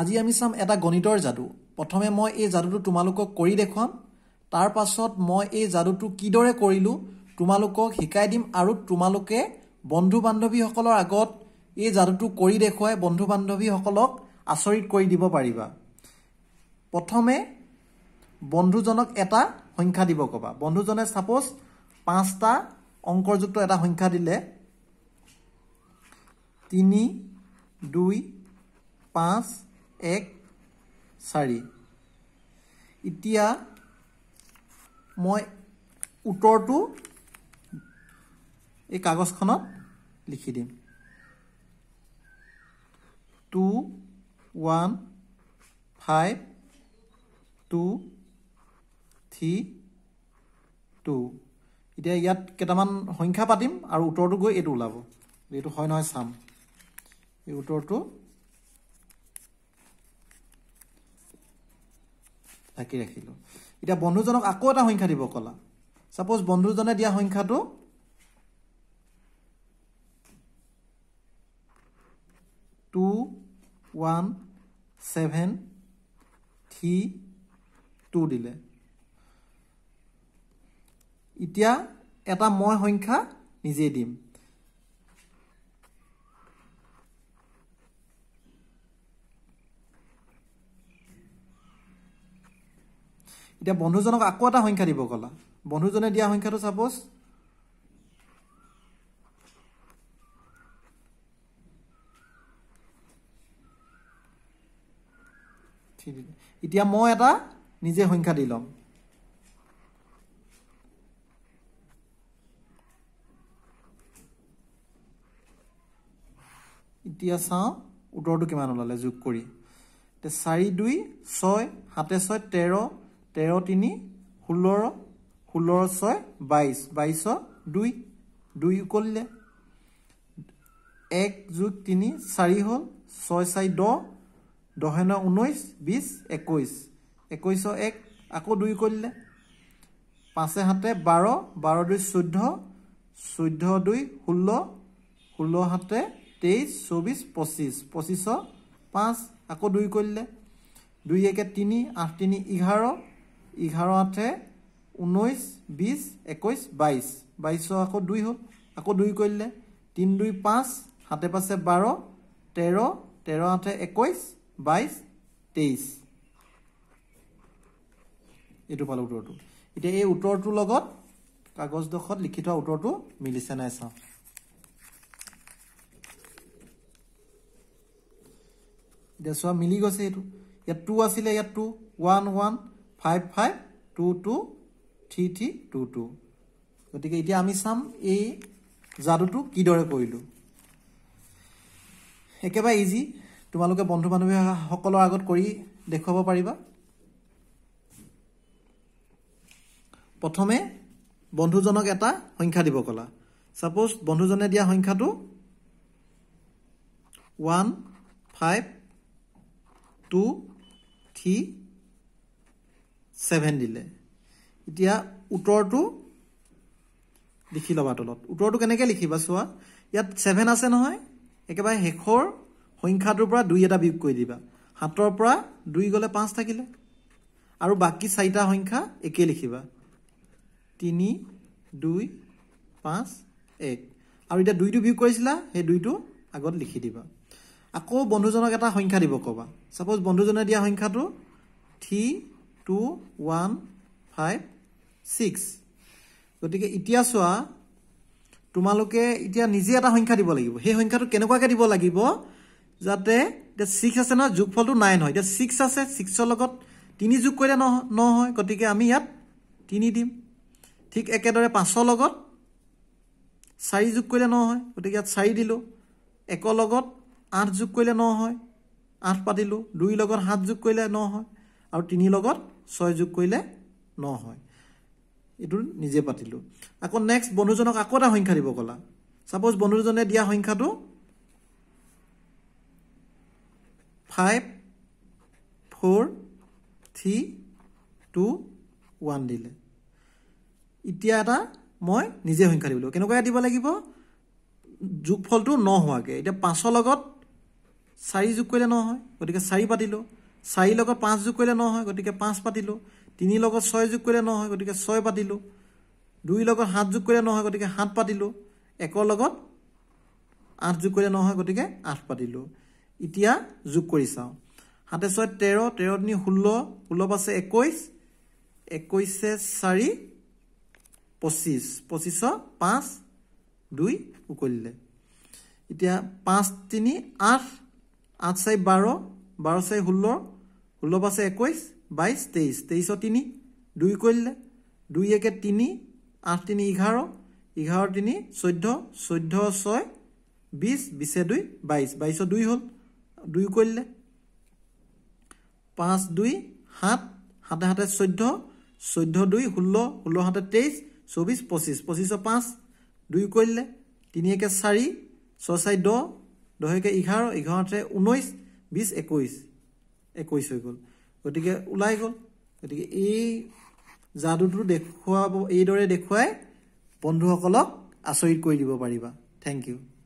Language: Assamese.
আজি আমি চাম এটা গণিতৰ যাদু প্ৰথমে মই এই যাদুটো তোমালোকক কৰি দেখুৱাম তাৰ পাছত মই এই যাদুটো কিদৰে কৰিলোঁ তোমালোকক শিকাই দিম আৰু তোমালোকে বন্ধু বান্ধৱীসকলৰ আগত এই যাদুটো কৰি দেখুৱাই বন্ধু বান্ধৱীসকলক আচৰিত কৰি দিব পাৰিবা প্ৰথমে বন্ধুজনক এটা সংখ্যা দিব ক'বা বন্ধুজনে ছাপ'জ পাঁচটা অংকৰযুক্ত এটা সংখ্যা দিলে তিনি দুই পাঁচ এক চাৰি এতিয়া মই উত্তৰটো এই কাগজখনত লিখি দিম two one five two three two এতিয়া ইয়াত কেইটামান সংখ্যা পাতিম আৰু উত্তৰটো গৈ এইটো ওলাব এইটো হয় নহয় চাম এই উত্তৰটো ঢাকি ৰাখিলোঁ এতিয়া বন্ধুজনক আকৌ এটা সংখ্যা দিব ক'লা চাপ'জ বন্ধুজনে দিয়া সংখ্যাটো two one seven three two দিলে এতিয়া এটা মই সংখ্যা নিজেই দিম এতিয়া বন্ধুজনক আকৌ এটা সংখ্যা দিব ক'লা বন্ধুজনে দিয়া সংখ্যাটো চাপ'জ এতিয়া মই এটা নিজে সংখ্যা দি ল'ম এতিয়া চাওঁ উত্তৰটো কিমান ওলালে যোগ কৰি চাৰি দুই ছয় সাতে ছয় তেৰ তেৰ তিনি ষোল্ল ষোল্ল ছয় বাইছ বাইছ দুই দুই কৰিলে এক যোগ তিনি চাৰি হ'ল ছয় চাৰি দহ দহে ন ঊনৈছ বিছ একৈছ একৈছ এক আকৌ দুই কৰিলে পাঁচে সাতে বাৰ বাৰ দুই চৈধ্য চৈধ্য দুই ষোল্ল ষোল্ল সাতে তেইছ চৌব্বিছ পঁচিছ পঁচিছ পাঁচ আকৌ দুই কৰিলে দুই একে তিনি আঠ তিনি এঘাৰ এঘাৰ আঠে ঊনৈছ বিছ একৈছ বাইছ বাইছৰ আকৌ দুই হ'ল আকৌ দুই কৰিলে তিনি দুই পাঁচ সাতে পাঁচে বাৰ তেৰ তেৰ আঠে একৈছ বাইছ তেইছ এইটো পালোঁ উত্তৰটো এতিয়া এই উত্তৰটোৰ লগত কাগজডোখৰত লিখি থোৱা উত্তৰটো মিলিছে নাই চাওঁ এতিয়া চোৱা মিলি গৈছে এইটো ইয়াত টু আছিলে ইয়াত two one one five five two two three three two two গতিকে এতিয়া আমি চাম এই যাদুটো কিদৰে কৰিলোঁ একেবাৰে ইজি তোমালোকে বন্ধু বান্ধৱীসকলৰ আগত কৰি দেখুৱাব পাৰিবা প্ৰথমে বন্ধুজনক এটা সংখ্যা দিব ক'লা ছাপ'জ বন্ধুজনে দিয়া সংখ্যাটো one five two three seven দিলে এতিয়া উত্তৰটো লিখি ল'বা তলত উত্তৰটো কেনেকৈ লিখিবা চোৱা ইয়াত ছেভেন আছে নহয় একেবাৰে শেষৰ সংখ্যাটোৰ পৰা দুই এটা বিয়োগ কৰি দিবা সাতৰ পৰা দুই গ'লে পাঁচ থাকিলে আৰু বাকী চাৰিটা সংখ্যা একেই লিখিবা তিনি দুই পাঁচ এক আৰু এতিয়া দুইটো বিয়োগ কৰিছিলা সেই দুইটো আগত লিখি দিবা আকৌ বন্ধুজনক এটা সংখ্যা দিব ক'বা চাপ'জ বন্ধুজনে দিয়া সংখ্যাটো three two one five six গতিকে এতিয়া চোৱা তোমালোকে এতিয়া নিজে এটা সংখ্যা দিব লাগিব সেই সংখ্যাটো কেনেকুৱাকৈ দিব লাগিব যাতে এতিয়া ছিক্স আছে নহয় যোগফলটো নাইন হয় এতিয়া ছিক্স আছে ছিক্সৰ লগত তিনি যোগ কৰিলে ন নহয় গতিকে আমি ইয়াত তিনি দিম ঠিক একেদৰে পাঁচৰ লগত চাৰি যোগ কৰিলে ন হয় গতিকে ইয়াত চাৰি দিলোঁ একৰ লগত আঠ যোগ কৰিলে ন হয় আঠ পাতিলোঁ দুইৰ লগত সাত যোগ কৰিলে ন হয় আৰু তিনি লগত ছয় যোগ কৰিলে ন হয় এইটো নিজে পাতিলোঁ আকৌ নেক্সট বন্ধুজনক আকৌ এটা সংখ্যা দিব ক'লা ছাপ'জ বন্ধুজনে দিয়া সংখ্যাটো five four three two one দিলে এতিয়া এটা মই নিজে সংখ্যা দিবলৈ কেনেকুৱাকৈ দিব লাগিব যোগফলটো ন হোৱাকৈ এতিয়া পাঁচৰ লগত চাৰি যোগ কৰিলে নহয় গতিকে চাৰি পাতিলোঁ চাৰি লগত পাঁচ যোগ কৰিলে নহয় গতিকে পাঁচ পাতিলোঁ তিনি লগত ছয় যোগ কৰিলে নহয় গতিকে ছয় পাতিলোঁ দুই লগত সাত যোগ কৰিলে নহয় গতিকে সাত পাতিলো একৰ লগত আঠ যোগ কৰিলে নহয় গতিকে আঠ পাতিলোঁ এতিয়া যোগ কৰি চাওঁ সাতে ছয় তেৰ তেৰ তিনি ষোল্ল ষোল্ল পাছে একৈছ একৈছে চাৰি পঁচিছ পঁচিছ পাঁচ দুই উকলিলে এতিয়া পাঁচ তিনি আঠ আঠ চাৰি বাৰ বাৰ ছয় ষোল্ল ষোল্ল পাঁচে একৈছ বাইছ তেইছ তেইছ তিনি দুই কৰিলে দুই একে তিনি আঠ তিনি এঘাৰ এঘাৰ তিনি চৈধ্য চৈধ্য ছয় বিছ বিছে দুই বাইছ বাইছৰ দুই হ'ল দুই কৰিলে পাঁচ দুই সাত সাতে সাতে চৈধ্য চৈধ্য দুই ষোল্ল ষোল্ল সাতে তেইছ চৌবিছ পঁচিছ পঁচিছ পাঁচ দুই কৰিলে তিনি একে চাৰি ছয় চাৰি দহ দহ একে এঘাৰ এঘাৰ আঠে ঊনৈছ বিছ একৈছ একৈছ হৈ গ'ল গতিকে ওলাই গ'ল গতিকে এই যাদুটো দেখুৱাব এইদৰে দেখুৱাই বন্ধুসকলক আচৰিত কৰি দিব পাৰিবা থেংক ইউ